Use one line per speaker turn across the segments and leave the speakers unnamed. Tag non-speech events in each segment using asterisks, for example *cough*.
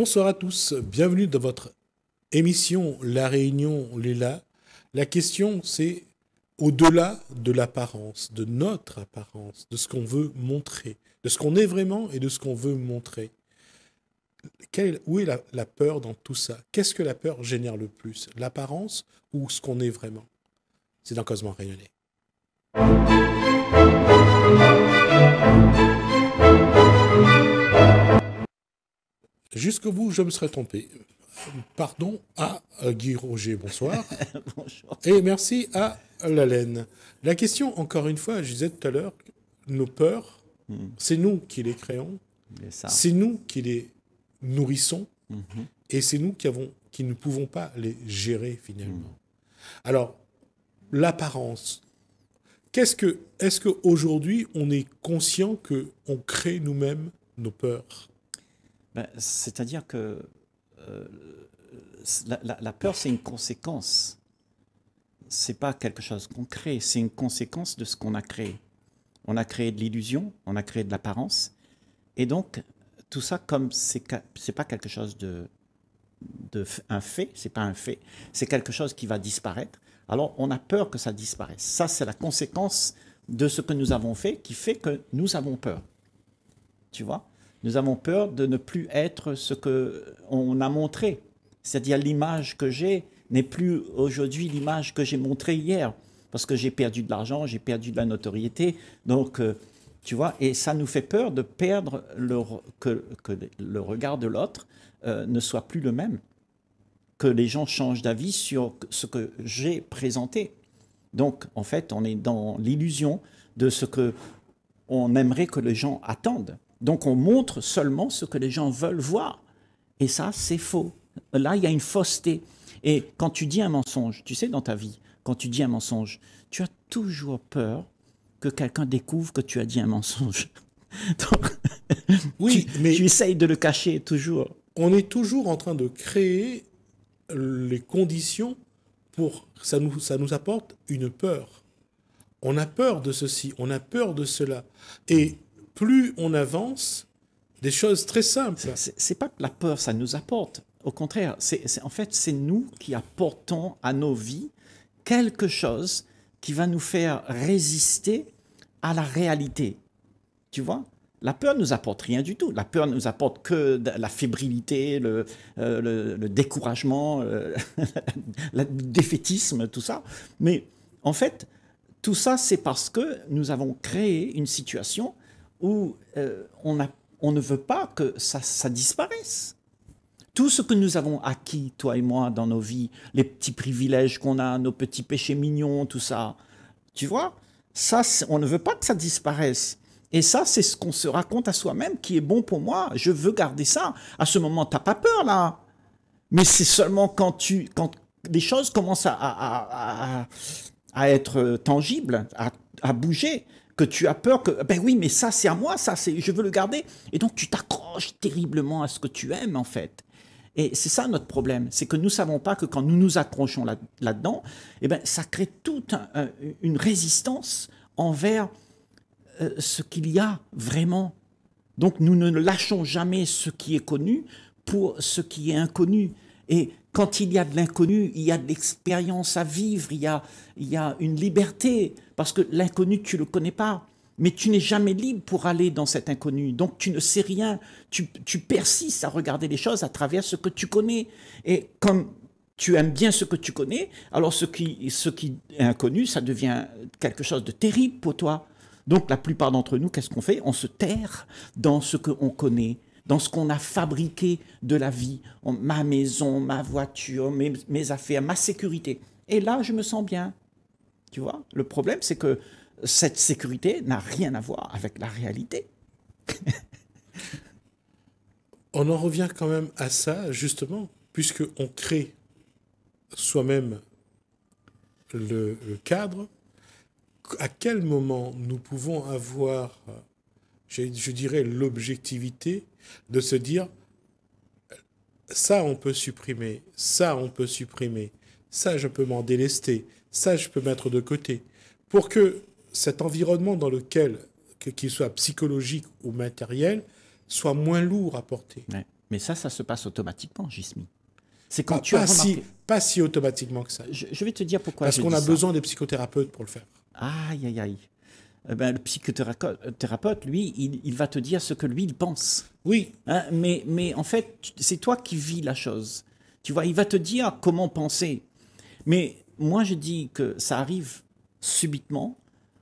Bonsoir à tous, bienvenue dans votre émission La Réunion là. La question c'est au-delà de l'apparence, de notre apparence, de ce qu'on veut montrer, de ce qu'on est vraiment et de ce qu'on veut montrer. où est la, peur dans tout ça Qu'est-ce que la peur génère le plus L'apparence ou ce qu'on est vraiment C'est dans Cosmo Rayonné. Jusqu'au bout, je me serais trompé. Pardon à euh, Guy Roger, bonsoir. *laughs* Et merci à la La question, encore une fois, je disais tout à l'heure, nos peurs, hmm. c'est nous qui les créons, c'est nous qui les nourrissons, mhm. et c'est nous qui, avons, qui ne pouvons pas les gérer finalement. Hmm. Alors, l'apparence. Qu'est-ce que, est-ce aujourd'hui, on est conscient que on crée nous-mêmes nos peurs ben, c'est-à-dire que euh,
la, la, peur, c'est une conséquence. C'est pas quelque chose qu'on crée, c'est une conséquence de ce qu'on a créé. On a créé de l'illusion, on a créé de l'apparence. Et donc, tout ça, comme c'est pas quelque chose de, de un fait, c'est pas un fait, c'est quelque chose qui va disparaître. Alors, on a peur que ça disparaisse. Ça, c'est la conséquence de ce que nous avons fait qui fait que nous avons peur. Tu vois nous avons peur de ne plus être ce que on a montré. C'est-à-dire l'image que j'ai n'est plus aujourd'hui l'image que j'ai montrée hier parce que j'ai perdu de l'argent, j'ai perdu de la notoriété. Donc, euh, tu vois, et ça nous fait peur de perdre le, que, le regard de l'autre euh, ne soit plus le même, que les gens changent d'avis sur ce que j'ai présenté. Donc, en fait, on est dans l'illusion de ce que on aimerait que les gens attendent. Donc on montre seulement ce que les gens veulent voir. Et ça, c'est faux. Là, il y a une fausseté. Et quand tu dis un mensonge, tu sais, dans ta vie, quand tu dis un mensonge, tu as toujours peur que quelqu'un découvre que tu as dit un mensonge. *laughs*
oui, tu, mais tu essayes de le cacher toujours. On est toujours en train de créer les conditions pour ça nous ça nous apporte une peur. On a peur de ceci, on a peur de cela, et plus on avance, des choses très simples. C'est pas que la peur, ça nous apporte. Au contraire,
c'est en fait, c'est nous qui apportons à nos vies quelque chose qui va nous faire résister à la réalité. Tu vois La peur nous apporte rien du tout. La peur ne nous apporte que la fébrilité, le, euh, découragement, euh, *laughs* le défaitisme, tout ça. Mais en fait, tout ça, c'est parce que nous avons créé une situation où euh, on, ne veut pas que ça, disparaisse. Tout ce que nous avons acquis, toi et moi, dans nos vies, les petits privilèges qu'on a, nos petits péchés mignons, tout ça, tu vois, ça, on ne veut pas que ça disparaisse. Et ça, c'est ce qu'on se raconte à soi-même qui est bon pour moi. Je veux garder ça. À ce moment, tu t'as pas peur là. Mais c'est seulement quand tu, quand les choses commencent à être tangibles, à, bouger, que tu as peur que, ben oui, mais ça c'est à moi, ça c'est, je veux le garder. Et donc tu t'accroches terriblement à ce que tu aimes en fait. Et c'est ça notre problème, c'est que nous savons pas que quand nous nous accrochons là, dedans et eh ben, ça crée toute une résistance envers euh, ce qu'il y a vraiment. Donc nous ne lâchons jamais ce qui est connu pour ce qui est inconnu. Et quand il y a de l'inconnu, il y a de l'expérience à vivre, il y a, il y une liberté, parce que l'inconnu, tu ne le connais pas, mais tu n'es jamais libre pour aller dans cet inconnu, donc tu ne sais rien, tu, persistes à regarder les choses à travers ce que tu connais. Et comme tu aimes bien ce que tu connais, alors ce qui, ce qui est inconnu, ça devient quelque chose de terrible pour toi. Donc la plupart d'entre nous, qu'est-ce qu'on fait On se terre dans ce que qu'on connaît dans ce qu'on a fabriqué de la vie, ma maison, ma voiture, mes, affaires, ma sécurité. Et là, je me sens bien. Tu vois, le problème, c'est que cette sécurité n'a rien à voir avec la réalité.
*laughs* on en revient quand même à ça, justement, puisque on crée soi-même le, cadre. À quel moment nous pouvons avoir, je dirais, l'objectivité de se dire, ça on peut supprimer, ça on peut supprimer, ça je peux m'en délester, ça je peux mettre de côté, pour que cet environnement dans lequel, qu'il soit psychologique ou matériel, soit moins lourd à porter. Mais ça, ça se passe automatiquement, Gismi. C'est quand tu as pas si, automatiquement que ça. Je, vais te dire pourquoi. Parce qu'on a besoin des psychothérapeutes pour le faire.
Aïe, aïe, aïe. Eh ben, le psychothérapeute, lui, il, va te dire ce que lui, il pense. Oui. Hein, mais, mais en fait, c'est toi qui vis la chose. Tu vois, il va te dire comment penser. Mais moi, je dis que ça arrive subitement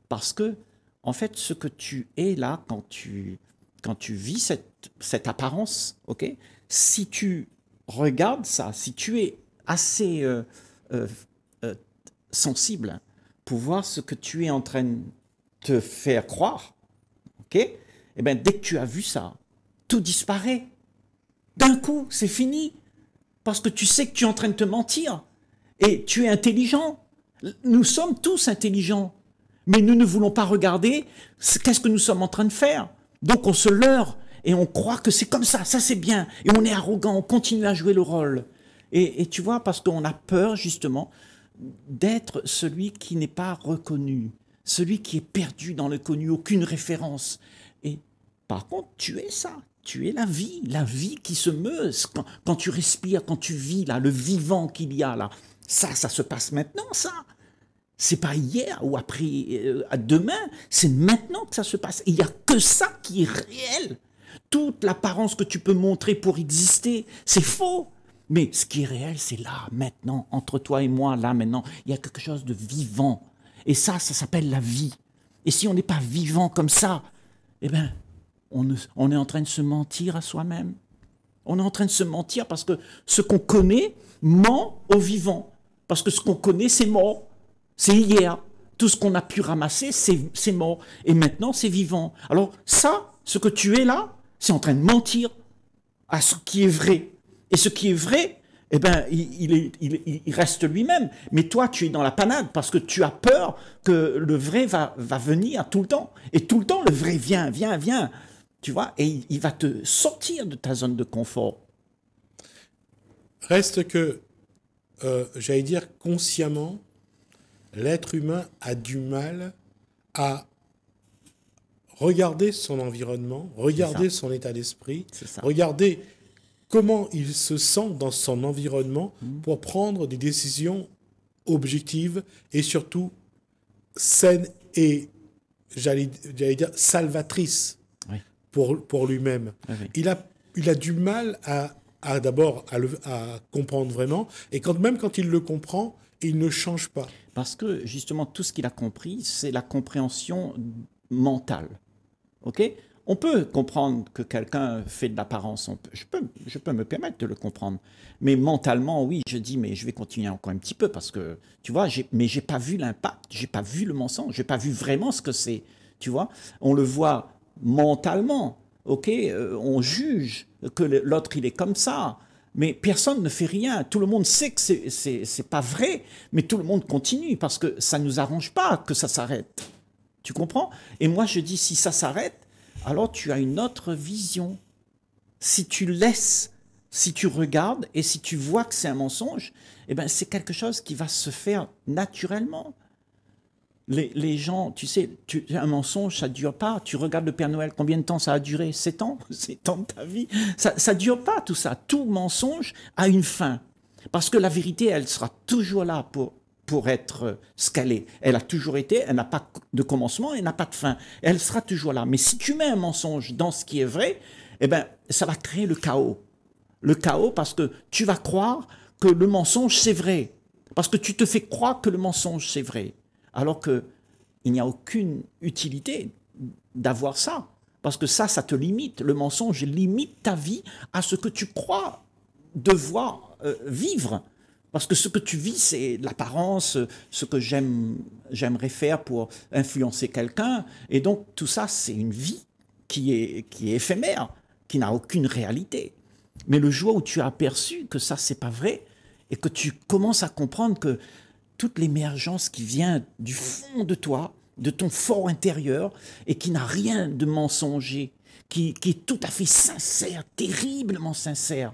parce que, en fait, ce que tu es là quand tu, quand tu vis cette, cette apparence, ok si tu regardes ça, si tu es assez euh, euh, euh, sensible pour voir ce que tu es en train te faire croire, ok Eh bien, dès que tu as vu ça, tout disparaît. D'un coup, c'est fini. Parce que tu sais que tu es en train de te mentir. Et tu es intelligent. Nous sommes tous intelligents. Mais nous ne voulons pas regarder qu'est-ce que nous sommes en train de faire. Donc on se leurre et on croit que c'est comme ça, ça c'est bien. Et on est arrogant, on continue à jouer le rôle. et tu vois, parce qu'on a peur justement d'être celui qui n'est pas reconnu celui qui est perdu dans le connu, aucune référence. Et par contre, tu es ça, tu es la vie, la vie qui se meuse. Quand, tu respires, quand tu vis là, le vivant qu'il y a là, ça, ça se passe maintenant, ça. C'est pas hier ou après, euh, à demain, c'est maintenant que ça se passe. Il n'y a que ça qui est réel. Toute l'apparence que tu peux montrer pour exister, c'est faux. Mais ce qui est réel, c'est là, maintenant, entre toi et moi, là, maintenant. Il y a quelque chose de vivant et ça, ça s'appelle la vie. Et si on n'est pas vivant comme ça, eh bien, on, on est en train de se mentir à soi-même. On est en train de se mentir parce que ce qu'on connaît ment au vivant. Parce que ce qu'on connaît, c'est mort. C'est hier. Tout ce qu'on a pu ramasser, c'est mort. Et maintenant, c'est vivant. Alors ça, ce que tu es là, c'est en train de mentir à ce qui est vrai. Et ce qui est vrai, eh ben, il, reste lui-même. Mais toi, tu es dans la panade parce que tu as peur que le vrai va, va venir tout le temps. Et tout le temps, le vrai vient, vient, vient.
Tu vois, et il, va te sortir de ta zone de confort. Reste que, euh, j'allais dire consciemment, l'être humain a du mal à regarder son environnement, regarder son état d'esprit, regarder comment il se sent dans son environnement hmm. pour prendre des décisions objectives et surtout saines et, j'allais dire, salvatrices pour, pour lui-même. Il, a, il a du mal à, d'abord à, comprendre vraiment, et quand même quand il le comprend, il ne change pas. Parce que justement, tout ce
qu'il a compris, c'est la compréhension mentale. ok on peut comprendre que quelqu'un fait de l'apparence, je, peux, je peux me permettre de le comprendre. Mais mentalement, oui, je dis, mais je vais continuer encore un petit peu parce que, tu vois, mais j'ai pas vu l'impact, j'ai pas vu le mensonge, j'ai pas vu vraiment ce que c'est, tu vois. On le voit mentalement, ok, euh, on juge que l'autre, il est comme ça, mais personne ne fait rien. Tout le monde sait que c'est pas vrai, mais tout le monde continue parce que ça ne nous arrange pas que ça s'arrête. Tu comprends Et moi, je dis, si ça s'arrête, alors tu as une autre vision. Si tu laisses, si tu regardes et si tu vois que c'est un mensonge, eh ben c'est quelque chose qui va se faire naturellement. Les, gens, tu sais, tu, un mensonge, ça dure pas. Tu regardes le Père Noël, combien de temps ça a duré 7 ans 7 *laughs* ans de ta vie Ça ne dure pas tout ça. Tout mensonge a une fin. Parce que la vérité, elle sera toujours là pour pour être est. Elle a toujours été, elle n'a pas de commencement, elle n'a pas de fin. Elle sera toujours là. Mais si tu mets un mensonge dans ce qui est vrai, eh ben, ça va créer le chaos. Le chaos parce que tu vas croire que le mensonge c'est vrai. Parce que tu te fais croire que le mensonge c'est vrai. Alors qu'il n'y a aucune utilité d'avoir ça. Parce que ça, ça te limite. Le mensonge limite ta vie à ce que tu crois devoir euh, vivre. Parce que ce que tu vis, c'est l'apparence, ce que j'aimerais faire pour influencer quelqu'un. Et donc, tout ça, c'est une vie qui est, éphémère, qui n'a aucune réalité. Mais le jour où tu as aperçu que ça, c'est pas vrai, et que tu commences à comprendre que toute l'émergence qui vient du fond de toi, de ton fort intérieur, et qui n'a rien de mensonger, qui est tout à fait sincère, terriblement sincère,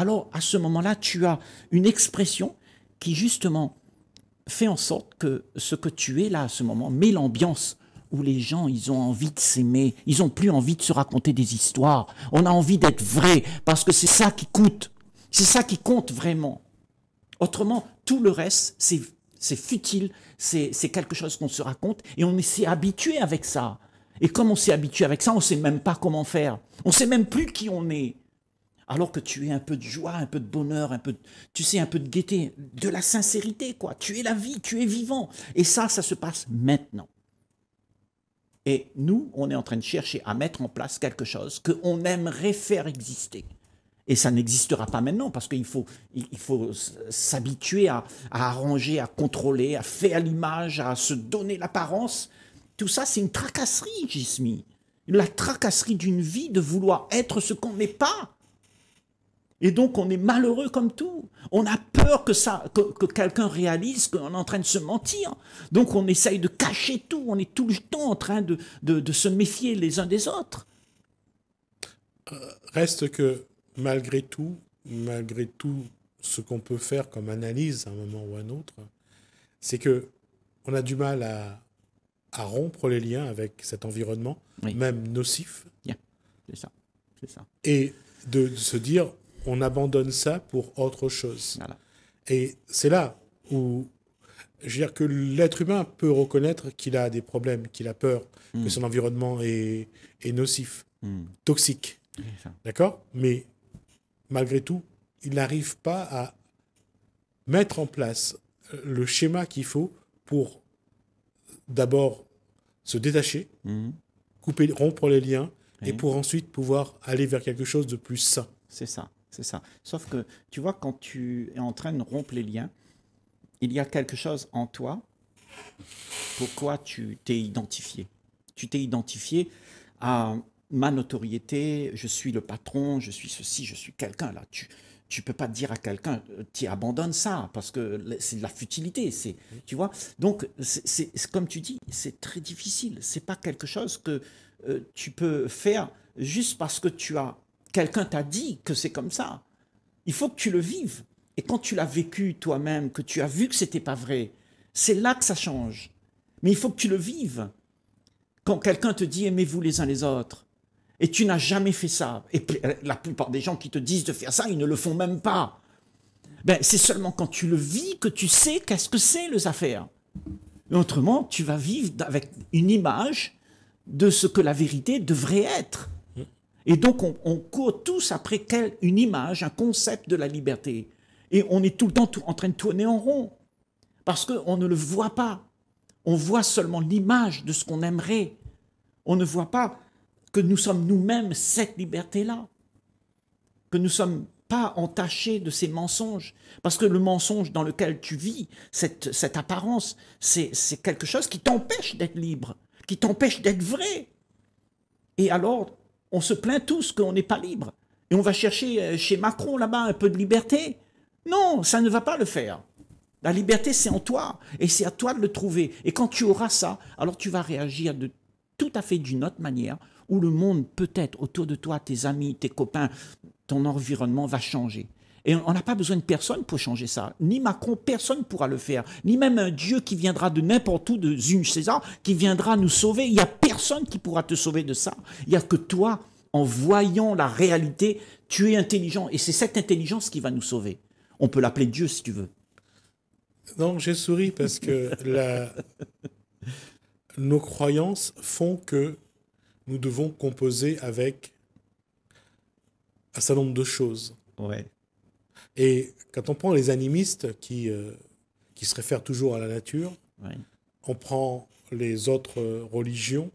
alors à ce moment-là, tu as une expression qui justement fait en sorte que ce que tu es là à ce moment met l'ambiance où les gens, ils ont envie de s'aimer, ils ont plus envie de se raconter des histoires. On a envie d'être vrai parce que c'est ça qui coûte. C'est ça qui compte vraiment. Autrement, tout le reste, c'est c'est futile, c'est quelque chose qu'on se raconte et on s'est habitué avec ça. Et comme on s'est habitué avec ça, on ne sait même pas comment faire. On ne sait même plus qui on est alors que tu es un peu de joie, un peu de bonheur, un peu, tu sais, un peu de gaieté, de la sincérité, quoi. Tu es la vie, tu es vivant. Et ça, ça se passe maintenant. Et nous, on est en train de chercher à mettre en place quelque chose qu'on aimerait faire exister. Et ça n'existera pas maintenant parce qu'il faut, il faut s'habituer à, à, arranger, à contrôler, à faire l'image, à se donner l'apparence. Tout ça, c'est une tracasserie, Jismi. La tracasserie d'une vie de vouloir être ce qu'on n'est pas. Et donc on est malheureux comme tout. On a peur que ça, que, quelqu'un réalise qu'on est en train de se mentir. Donc on essaye de cacher tout. On est tout le temps en train de, se méfier les uns des autres.
Euh, reste que malgré tout, malgré tout ce qu'on peut faire comme analyse à un moment ou à un autre, c'est que on a du mal à, à rompre les liens avec cet environnement, même nocif. C'est ça. ça. Et de, de, se dire, on abandonne ça pour autre chose. Et c'est là où je veux dire que l'être humain peut reconnaître qu'il a des problèmes, qu'il a peur, hmm. que son environnement est, nocif, hmm. toxique. D'accord Mais malgré tout, il n'arrive pas à mettre en place le schéma qu'il faut pour d'abord se détacher, hmm. couper, rompre les liens, et pour ensuite pouvoir aller vers quelque chose de plus sain. C'est ça. C'est ça. Sauf que, tu vois, quand
tu es en train de rompre les liens, il y a quelque chose en toi pourquoi tu t'es identifié. Tu t'es identifié à ma notoriété, je suis le patron, je suis ceci, je suis quelqu'un. Là, tu tu peux pas dire à quelqu'un, euh, tu abandonnes ça parce que c'est de la futilité. C'est, tu vois. Donc, c'est comme tu dis, c'est très difficile. C'est pas quelque chose que euh, tu peux faire juste parce que tu as Quelqu'un t'a dit que c'est comme ça. Il faut que tu le vives. Et quand tu l'as vécu toi-même, que tu as vu que c'était pas vrai, c'est là que ça change. Mais il faut que tu le vives. Quand quelqu'un te dit aimez-vous les uns les autres, et tu n'as jamais fait ça, et la plupart des gens qui te disent de faire ça, ils ne le font même pas. Ben, c'est seulement quand tu le vis que tu sais qu'est-ce que c'est les affaires. autrement, tu vas vivre avec une image de ce que la vérité devrait être. Et donc, on, court tous après quelle, une image, un concept de la liberté. Et on est tout le temps en train de tourner en rond. Parce qu'on ne le voit pas. On voit seulement l'image de ce qu'on aimerait. On ne voit pas que nous sommes nous-mêmes cette liberté-là. Que nous ne sommes pas entachés de ces mensonges. Parce que le mensonge dans lequel tu vis, cette, cette apparence, c'est quelque chose qui t'empêche d'être libre, qui t'empêche d'être vrai. Et alors, on se plaint tous qu'on n'est pas libre. Et on va chercher euh, chez Macron là-bas un peu de liberté. Non, ça ne va pas le faire. La liberté, c'est en toi. Et c'est à toi de le trouver. Et quand tu auras ça, alors tu vas réagir de tout à fait d'une autre manière, où le monde peut-être autour de toi, tes amis, tes copains, ton environnement va changer. Et on n'a pas besoin de personne pour changer ça. Ni Macron, personne ne pourra le faire. Ni même un Dieu qui viendra de n'importe où, de Zune César, qui viendra nous sauver. Il y a personne qui pourra te sauver de ça. Il n'y a que toi, en voyant la réalité, tu es intelligent. Et c'est cette intelligence qui va nous sauver. On peut l'appeler Dieu si tu veux.
Non, j'ai souri parce que la... nos croyances font que nous devons composer avec un certain nombre de choses. Ouais. Et quand on prend les animistes qui, euh, qui se réfèrent toujours à la nature, on prend les autres euh, religions,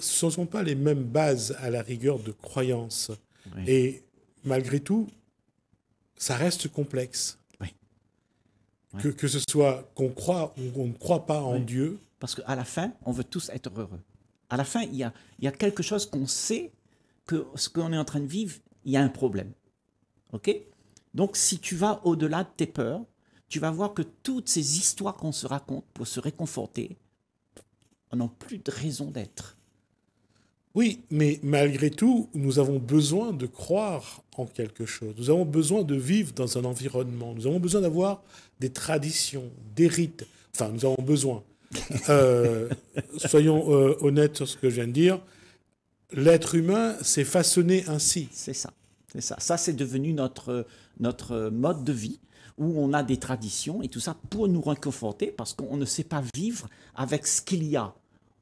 ce ne sont pas les mêmes bases à la rigueur de croyance. Et malgré tout, ça reste complexe. Que, ce soit qu'on croit ou qu'on ne croit pas
en Dieu. Parce qu'à la fin, on veut tous être heureux. À la fin, il y a, il y quelque chose qu'on sait que ce qu'on est en train de vivre, il y a un problème. OK Donc, si tu vas au-delà de tes peurs, tu vas voir que toutes ces histoires qu'on se raconte pour se
réconforter, n'ont plus de raison d'être. Oui, mais malgré tout, nous avons besoin de croire en quelque chose. Nous avons besoin de vivre dans un environnement. Nous avons besoin d'avoir des traditions, des rites. Enfin, nous avons besoin. *laughs* Euh, soyons euh, honnêtes sur ce que je viens de dire. L'être humain s'est façonné ainsi. C'est ça. C'est ça. Ça, c'est devenu notre, notre
mode de vie où on a des traditions et tout ça pour nous réconforter parce qu'on ne sait pas vivre avec ce qu'il y a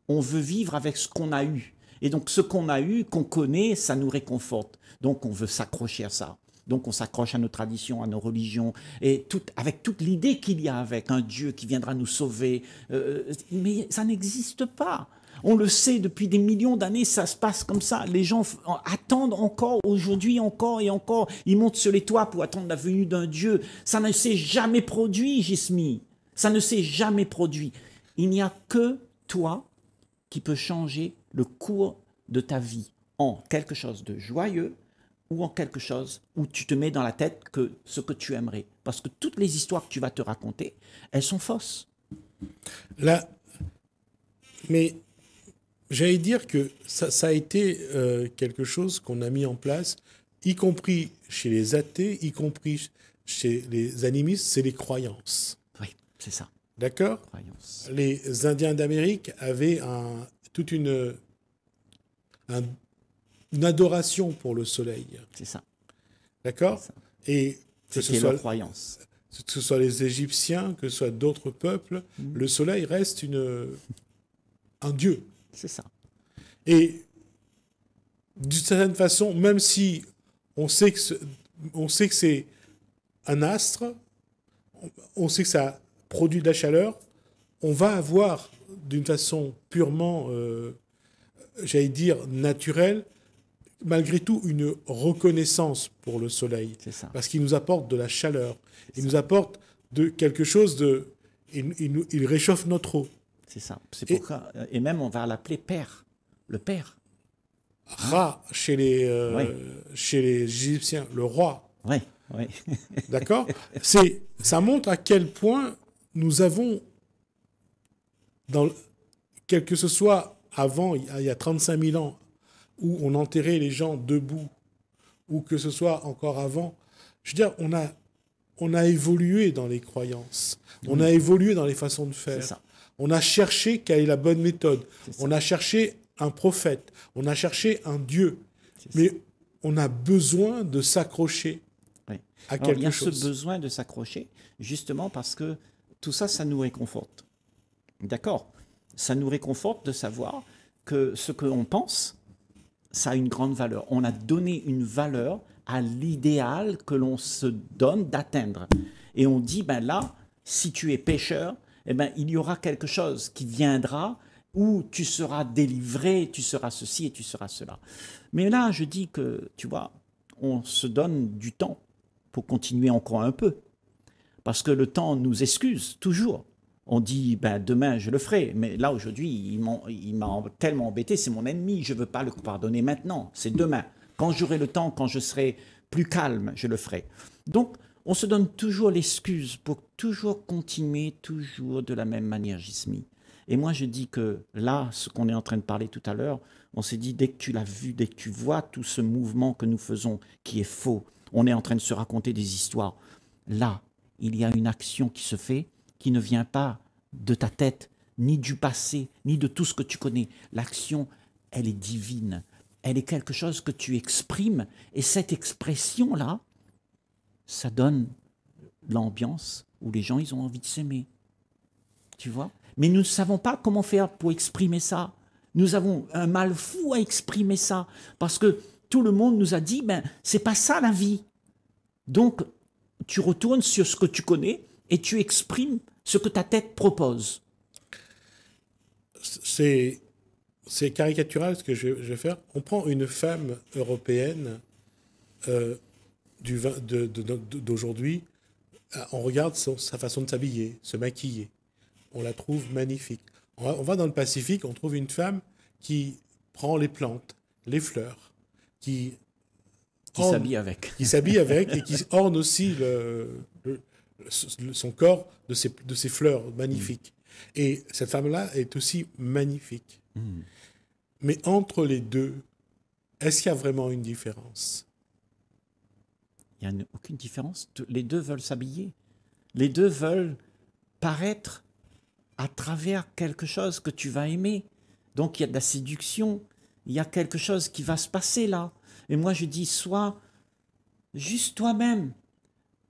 on veut vivre avec ce qu'on a eu. Et donc ce qu'on a eu, qu'on connaît, ça nous réconforte. Donc on veut s'accrocher à ça. Donc on s'accroche à nos traditions, à nos religions, et avec toute l'idée qu'il y a avec un Dieu qui viendra nous sauver. Euh, euh, mais ça n'existe pas. On le sait depuis des millions d'années, ça se passe comme ça. Les gens attendent encore, aujourd'hui encore et encore. Ils montent sur les toits pour attendre la venue d'un Dieu. Ça ne s'est jamais produit, Jismi. Ça ne s'est jamais produit. Il n'y a que toi qui peut changer le cours de ta vie en quelque chose de joyeux ou en quelque chose où tu te mets dans la tête que ce que tu aimerais. Parce que toutes les histoires que tu vas te raconter, elles sont fausses.
Là, mais j'allais dire que ça, a été euh, quelque chose qu'on a mis en place, y compris chez les athées, y compris chez les animistes, c'est les croyances. Oui, c'est ça. D'accord Les Indiens d'Amérique avaient toute une, adoration pour le soleil. C'est ça. D'accord Et que ce soit
croyance.
Que ce soit les Égyptiens, que ce soit d'autres peuples, mm-hmm. le soleil reste un dieu. C'est ça. Et d'une certaine façon, même si on sait que, on sait que c'est un astre, on sait que ça produit de la chaleur, on va avoir d'une façon purement, euh, j'allais dire, naturelle, malgré tout une reconnaissance pour le soleil. Parce qu'il nous apporte de la chaleur. Il nous apporte de quelque chose de... Il, réchauffe notre eau. C'est ça. C'est pourquoi... Et, même on va l'appeler père. Le père. Ra chez les, euh, chez les Égyptiens, le roi. Oui, oui. *laughs* D'accord Ça montre à quel point nous avons, dans, quel que ce soit avant, il y a 35 000 ans, où on enterrait les gens debout, ou que ce soit encore avant, je veux dire, on a, on a évolué dans les croyances, on a évolué dans les façons de faire. On a cherché quelle est la bonne méthode. On a cherché un prophète. On a cherché un Dieu. Mais on a besoin de s'accrocher à quelque chose. Il y a ce besoin de
s'accrocher, justement parce que
tout ça, ça nous réconforte.
D'accord Ça nous réconforte de savoir que ce que l'on pense, ça a une grande valeur. On a donné une valeur à l'idéal que l'on se donne d'atteindre. Et on dit, ben là, si tu es pêcheur, eh ben, il y aura quelque chose qui viendra où tu seras délivré, tu seras ceci et tu seras cela. Mais là, je dis que, tu vois, on se donne du temps pour continuer encore un peu parce que le temps nous excuse toujours. On dit, ben, demain, je le ferai. Mais là, aujourd'hui, il m'a tellement embêté, c'est mon ennemi, je ne veux pas le pardonner maintenant, c'est demain. Quand j'aurai le temps, quand je serai plus calme, je le ferai. Donc, on se donne toujours l'excuse pour toujours continuer, toujours de la même manière, jismi. Et moi, je dis que là, ce qu'on est en train de parler tout à l'heure, on s'est dit, dès que tu l'as vu, dès que tu vois tout ce mouvement que nous faisons, qui est faux, on est en train de se raconter des histoires. Là, il y a une action qui se fait qui ne vient pas de ta tête, ni du passé, ni de tout ce que tu connais. L'action, elle est divine. Elle est quelque chose que tu exprimes. Et cette expression-là, ça donne l'ambiance où les gens, ils ont envie de s'aimer. Tu vois Mais nous ne savons pas comment faire pour exprimer ça. Nous avons un mal fou à exprimer ça. Parce que tout le monde nous a dit, ben, c'est pas ça la vie. Donc,
tu retournes sur ce que tu connais et tu exprimes ce que ta tête propose. C'est c'est caricatural ce que je, vais faire. On prend une femme européenne euh, d'aujourd'hui, euh, on regarde sa façon de s'habiller, se maquiller. On la trouve magnifique. on va, dans le Pacifique, on trouve une femme qui prend les plantes, les fleurs, qui
qui s'habille avec. Qui s'habille avec et qui
orne aussi son corps de ses, fleurs magnifiques. Mm. Et cette femme-là est aussi magnifique. Mm. Mais entre les deux, est-ce qu'il y a vraiment une différence Il n'y a aucune différence. Les
deux veulent s'habiller. Les deux veulent paraître à travers quelque chose que tu vas aimer. Donc il y a de la séduction, il y a quelque chose qui va se passer là. Et moi, je dis, soit juste toi-même.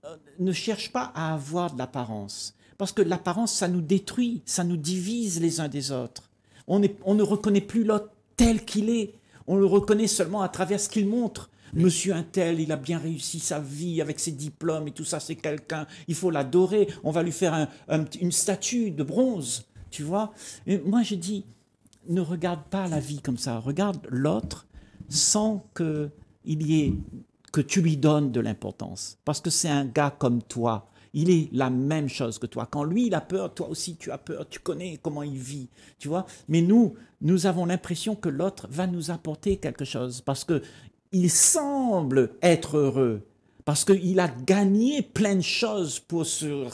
Euh, ne cherche pas à avoir de l'apparence. Parce que l'apparence, ça nous détruit, ça nous divise les uns des autres. On, ne reconnaît plus l'autre tel qu'il est. On le reconnaît seulement à travers ce qu'il montre. Monsieur un tel, il a bien réussi sa vie avec ses diplômes et tout ça, c'est quelqu'un, il faut l'adorer, on va lui faire une statue de bronze, tu vois. Et moi, je dis, ne regarde pas la vie comme ça, regarde l'autre sans que y ait que tu lui donnes de l'importance. Parce que c'est un gars comme toi. Il est la même chose que toi. Quand lui, il a peur, toi aussi, tu as peur. Tu connais comment il vit, tu vois. Mais nous, nous avons l'impression que l'autre va nous apporter quelque chose parce que il semble être heureux, parce qu'il a gagné plein de choses pour se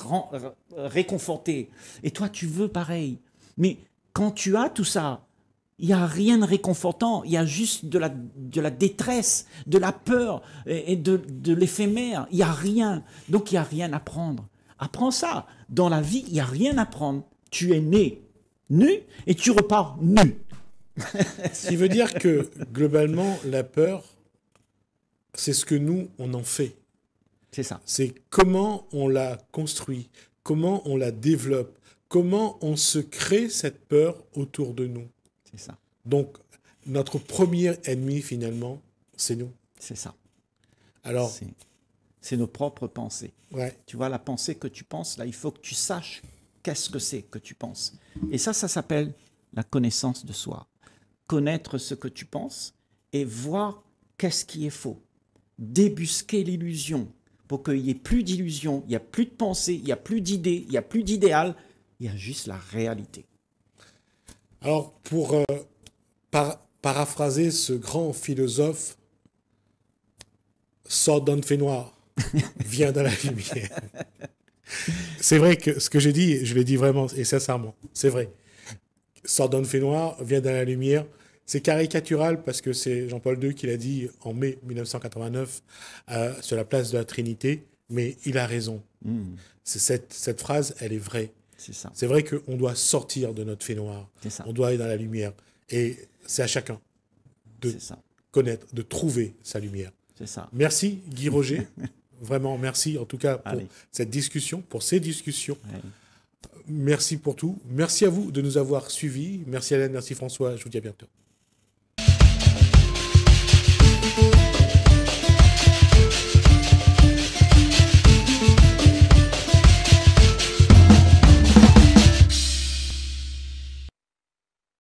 réconforter. Et toi, tu veux pareil. Mais quand tu as tout ça, il n'y a rien de réconfortant, il y a juste de la, de la détresse, de la peur et, de, de l'éphémère. Il n'y a rien. Donc il n'y a rien à prendre. Apprends ça. Dans la vie, il n'y a rien à prendre. Tu es né
nu et tu repars nu. Ce qui veut dire que globalement, la peur, c'est ce que nous, on en fait. C'est ça. C'est comment on la construit, comment on la développe, comment on se crée cette peur autour de nous. C'est ça. Donc, notre premier ennemi, finalement, c'est nous. C'est ça.
Alors. C'est nos propres pensées. Tu vois, la pensée que tu penses, là, il faut que tu saches qu'est-ce que c'est que tu penses. Et ça, ça s'appelle la connaissance de soi. Connaître ce que tu penses et voir qu'est-ce qui est faux. Débusquer l'illusion pour qu'il n'y ait plus d'illusion, il n'y a plus de pensée, il n'y a plus d'idée, il n'y a plus d'idéal, il y a juste la réalité.
Alors, pour euh, paraphraser ce grand philosophe, sort d'un fait noir, *laughs* vient dans la lumière. c'est vrai que ce que j'ai dit, je l'ai dit vraiment et sincèrement, c'est vrai. Sort d'un fait noir, vient dans la lumière. C'est caricatural parce que c'est Jean-Paul II qui l'a dit en mai 1989 euh, sur la place de la Trinité, mais il a raison. Hmm. cette phrase, elle est vraie. C'est vrai qu'on doit sortir de notre fait noir. On doit aller dans la lumière. Et c'est à chacun de connaître, de trouver sa lumière. Ça. Merci Guy Roger. *laughs* Vraiment, merci en tout cas pour cette discussion, pour ces discussions. Merci pour tout. Merci à vous de nous avoir suivis. Merci Alain, merci François. Je vous dis à bientôt.